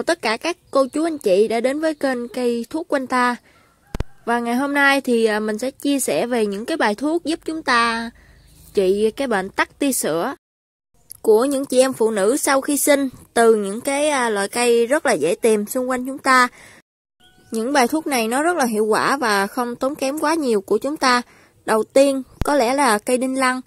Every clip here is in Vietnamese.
chào tất cả các cô chú anh chị đã đến với kênh cây thuốc quanh ta Và ngày hôm nay thì à, mình sẽ chia sẻ về những cái bài thuốc giúp chúng ta trị cái bệnh tắc tia sữa Của những chị em phụ nữ sau khi sinh từ những cái à, loại cây rất là dễ tìm xung quanh chúng ta Những bài thuốc này nó rất là hiệu quả và không tốn kém quá nhiều của chúng ta Đầu tiên có lẽ là cây đinh lăng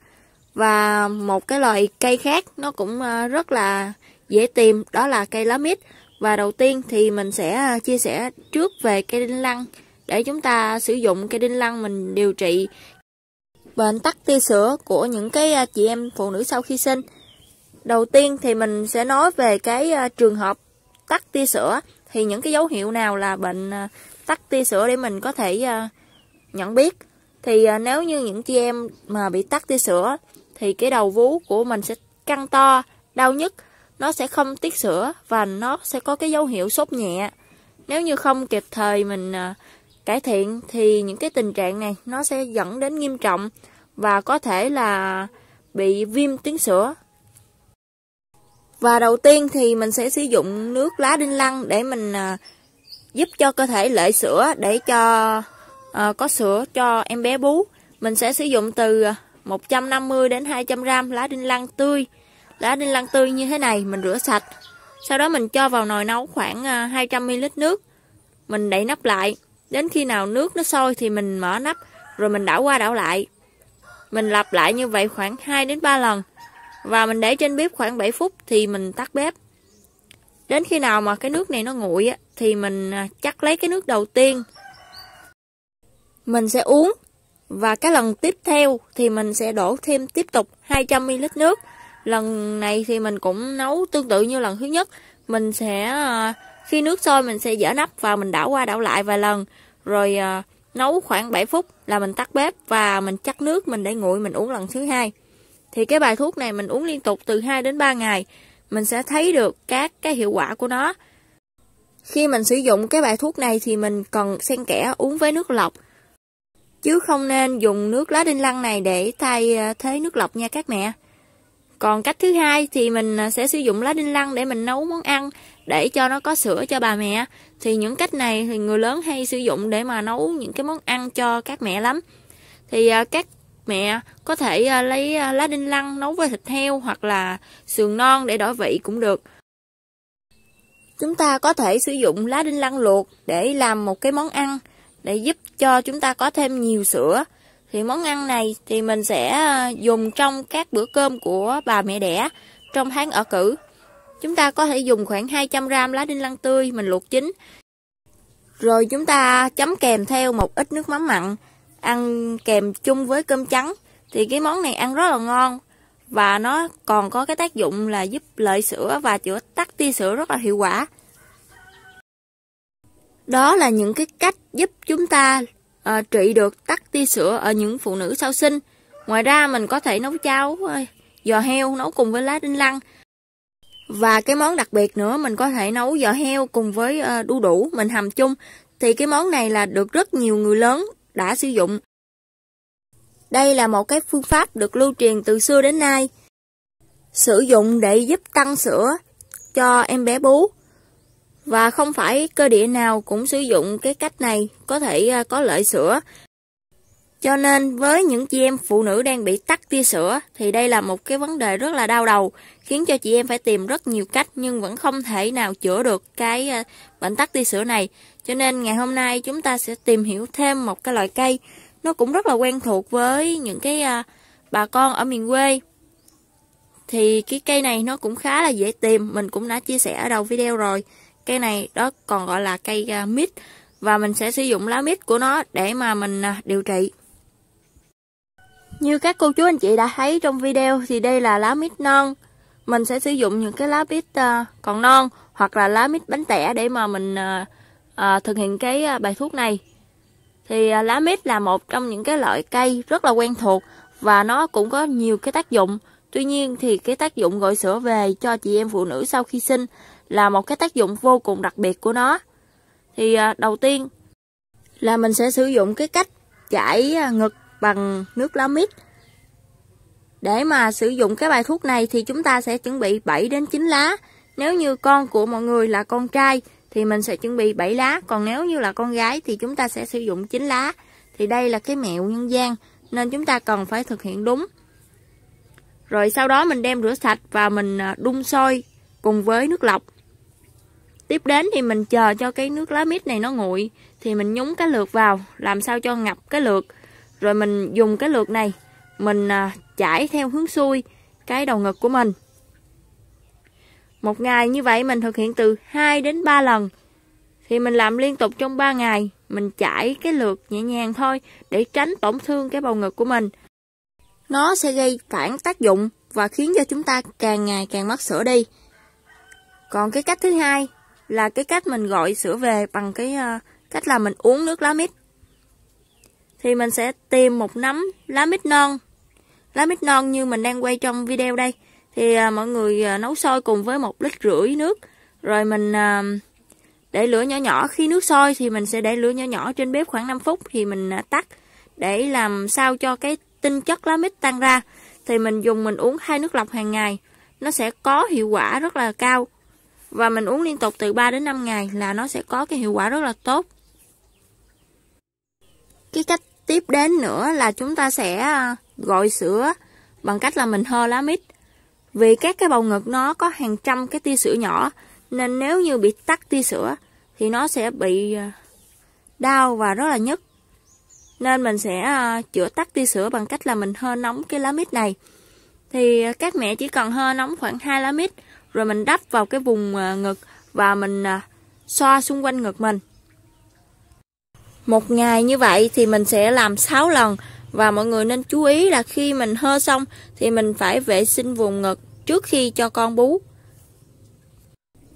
và một cái loại cây khác nó cũng à, rất là dễ tìm đó là cây lá mít và đầu tiên thì mình sẽ à, chia sẻ trước về cây đinh lăng để chúng ta sử dụng cây đinh lăng mình điều trị bệnh tắc tia sữa của những cái à, chị em phụ nữ sau khi sinh. Đầu tiên thì mình sẽ nói về cái à, trường hợp tắc tia sữa thì những cái dấu hiệu nào là bệnh tắc tia sữa để mình có thể nhận biết. Thì nếu như những chị em mà bị tắc tia sữa thì cái đầu vú của mình sẽ căng to, đau nhức nó sẽ không tiết sữa và nó sẽ có cái dấu hiệu sốt nhẹ. Nếu như không kịp thời mình à, cải thiện thì những cái tình trạng này nó sẽ dẫn đến nghiêm trọng và có thể là bị viêm tuyến sữa. Và đầu tiên thì mình sẽ sử dụng nước lá đinh lăng để mình à, giúp cho cơ thể lợi sữa để cho à, có sữa cho em bé bú. Mình sẽ sử dụng từ 150 à, đến 200 gram lá đinh lăng tươi đã đinh lăng tươi như thế này mình rửa sạch. Sau đó mình cho vào nồi nấu khoảng 200ml à, nước. Mình đậy nắp lại. Đến khi nào nước nó sôi thì mình mở nắp rồi mình đảo qua đảo lại. Mình lặp lại như vậy khoảng 2 đến 3 lần và mình để trên bếp khoảng 7 phút thì mình tắt bếp. Đến khi nào mà cái nước này nó nguội á, thì mình à, chắc lấy cái nước đầu tiên. Mình sẽ uống và cái lần tiếp theo thì mình sẽ đổ thêm tiếp tục 200ml nước lần này thì mình cũng nấu tương tự như lần thứ nhất mình sẽ khi ờ, nước sôi mình sẽ dở nắp và mình đảo qua đảo lại vài lần rồi ờ, nấu khoảng 7 phút là mình tắt bếp và mình chắc nước mình để nguội mình uống lần thứ hai thì cái bài thuốc này mình uống liên tục từ 2 đến 3 ngày mình sẽ thấy được các cái hiệu quả của nó khi mình sử dụng cái bài thuốc này thì mình cần xen kẽ uống với nước lọc chứ không nên dùng nước lá đinh lăng này để thay ờ, thế nước lọc nha các mẹ còn cách thứ hai thì mình à, sẽ sử dụng lá đinh lăng để mình nấu món ăn để cho nó có sữa cho bà mẹ thì những cách này thì người lớn hay sử dụng để mà nấu những cái món ăn cho các mẹ lắm thì à, các mẹ có thể à, lấy lá đinh lăng nấu với thịt heo hoặc là sườn non để đổi vị cũng được chúng ta có thể sử dụng lá đinh lăng luộc để làm một cái món ăn để giúp cho chúng ta có thêm nhiều sữa thì món ăn này thì mình sẽ ờ, dùng trong các bữa cơm của bà mẹ đẻ trong tháng ở cử. Chúng ta có thể dùng khoảng 200g lá đinh lăng tươi mình luộc chín. Rồi chúng ta chấm kèm theo một ít nước mắm mặn, ăn kèm chung với cơm trắng. Thì cái món này ăn rất là ngon và nó còn có cái tác dụng là giúp lợi sữa và chữa tắc tia sữa rất là hiệu quả. Đó là những cái cách giúp chúng ta à, trị được tắc tia sữa ở những phụ nữ sau sinh. Ngoài ra mình có thể nấu cháo ờ, giò heo nấu cùng với lá đinh lăng. Và cái món đặc biệt nữa mình có thể nấu giò heo cùng với à, đu đủ mình hầm chung. Thì cái món này là được rất nhiều người lớn đã sử dụng. Đây là một cái phương pháp được lưu truyền từ xưa đến nay. Sử dụng để giúp tăng sữa cho em bé bú. Và không phải cơ địa nào cũng sử dụng cái cách này có thể à, có lợi sữa. Cho nên với những chị em phụ nữ đang bị tắc tia sữa thì đây là một cái vấn đề rất là đau đầu, khiến cho chị em phải tìm rất nhiều cách nhưng vẫn không thể nào chữa được cái à, bệnh tắc tia sữa này. Cho nên ngày hôm nay chúng ta sẽ tìm hiểu thêm một cái loại cây nó cũng rất là quen thuộc với những cái à, bà con ở miền quê. Thì cái cây này nó cũng khá là dễ tìm, mình cũng đã chia sẻ ở đầu video rồi cây này đó còn gọi là cây à, mít và mình sẽ sử dụng lá mít của nó để mà mình à, điều trị như các cô chú anh chị đã thấy trong video thì đây là lá mít non mình sẽ sử dụng những cái lá mít à, còn non hoặc là lá mít bánh tẻ để mà mình thực hiện cái bài thuốc này thì lá mít là một trong những cái loại cây rất là quen thuộc và nó cũng có nhiều cái tác dụng tuy nhiên thì cái tác dụng gọi sữa về cho chị em phụ nữ sau khi sinh là một cái tác dụng vô cùng đặc biệt của nó. Thì à, đầu tiên là mình sẽ sử dụng cái cách chải à, ngực bằng nước lá mít. Để mà sử dụng cái bài thuốc này thì chúng ta sẽ chuẩn bị 7 đến 9 lá. Nếu như con của mọi người là con trai thì mình sẽ chuẩn bị 7 lá, còn nếu như là con gái thì chúng ta sẽ sử dụng 9 lá. Thì đây là cái mẹo nhân gian nên chúng ta cần phải thực hiện đúng. Rồi sau đó mình đem rửa sạch và mình à, đun sôi cùng với nước lọc. Tiếp đến thì mình chờ cho cái nước lá mít này nó nguội thì mình nhúng cái lược vào làm sao cho ngập cái lược Rồi mình dùng cái lược này mình à, chải theo hướng xuôi cái đầu ngực của mình. Một ngày như vậy mình thực hiện từ 2 đến 3 lần. Thì mình làm liên tục trong 3 ngày, mình chải cái lược nhẹ nhàng thôi để tránh tổn thương cái bầu ngực của mình. Nó sẽ gây phản tác dụng và khiến cho chúng ta càng ngày càng mất sữa đi. Còn cái cách thứ hai là cái cách mình gọi sữa về bằng cái ờ, cách là mình uống nước lá mít thì mình sẽ tìm một nắm lá mít non lá mít non như mình đang quay trong video đây thì ờ, mọi người ờ, nấu sôi cùng với một lít rưỡi nước rồi mình để lửa nhỏ nhỏ khi nước sôi thì mình sẽ để lửa nhỏ nhỏ trên bếp khoảng 5 phút thì mình tắt để làm sao cho cái tinh chất lá mít tan ra thì mình dùng mình uống hai nước lọc hàng ngày nó sẽ có hiệu quả rất là cao và mình uống liên tục từ 3 đến 5 ngày là nó sẽ có cái hiệu quả rất là tốt. Cái cách tiếp đến nữa là chúng ta sẽ à, gọi sữa bằng cách là mình hơ lá mít. Vì các cái bầu ngực nó có hàng trăm cái tia sữa nhỏ nên nếu như bị tắt tia sữa thì nó sẽ bị à, đau và rất là nhức. Nên mình sẽ à, chữa tắt tia sữa bằng cách là mình hơ nóng cái lá mít này. Thì các mẹ chỉ cần hơ nóng khoảng 2 lá mít rồi mình đắp vào cái vùng à, ngực và mình à, xoa xung quanh ngực mình một ngày như vậy thì mình sẽ làm 6 lần và mọi người nên chú ý là khi mình hơ xong thì mình phải vệ sinh vùng ngực trước khi cho con bú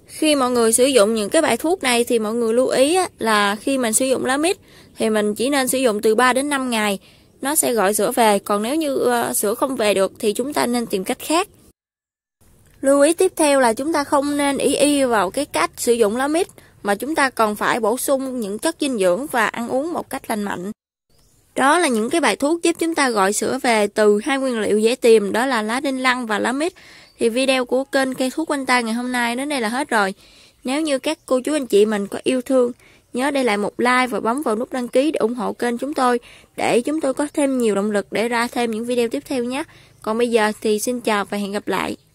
khi mọi người sử dụng những cái bài thuốc này thì mọi người lưu ý là khi mình sử dụng lá mít thì mình chỉ nên sử dụng từ 3 đến 5 ngày nó sẽ gọi sữa về còn nếu như ờ, sữa không về được thì chúng ta nên tìm cách khác Lưu ý tiếp theo là chúng ta không nên ý y vào cái cách sử dụng lá mít mà chúng ta còn phải bổ sung những chất dinh dưỡng và ăn uống một cách lành mạnh. Đó là những cái bài thuốc giúp chúng ta gọi sữa về từ hai nguyên liệu dễ tìm đó là lá đinh lăng và lá mít. Thì video của kênh cây thuốc quanh ta ngày hôm nay đến đây là hết rồi. Nếu như các cô chú anh chị mình có yêu thương, nhớ để lại một like và bấm vào nút đăng ký để ủng hộ kênh chúng tôi để chúng tôi có thêm nhiều động lực để ra thêm những video tiếp theo nhé. Còn bây giờ thì xin chào và hẹn gặp lại.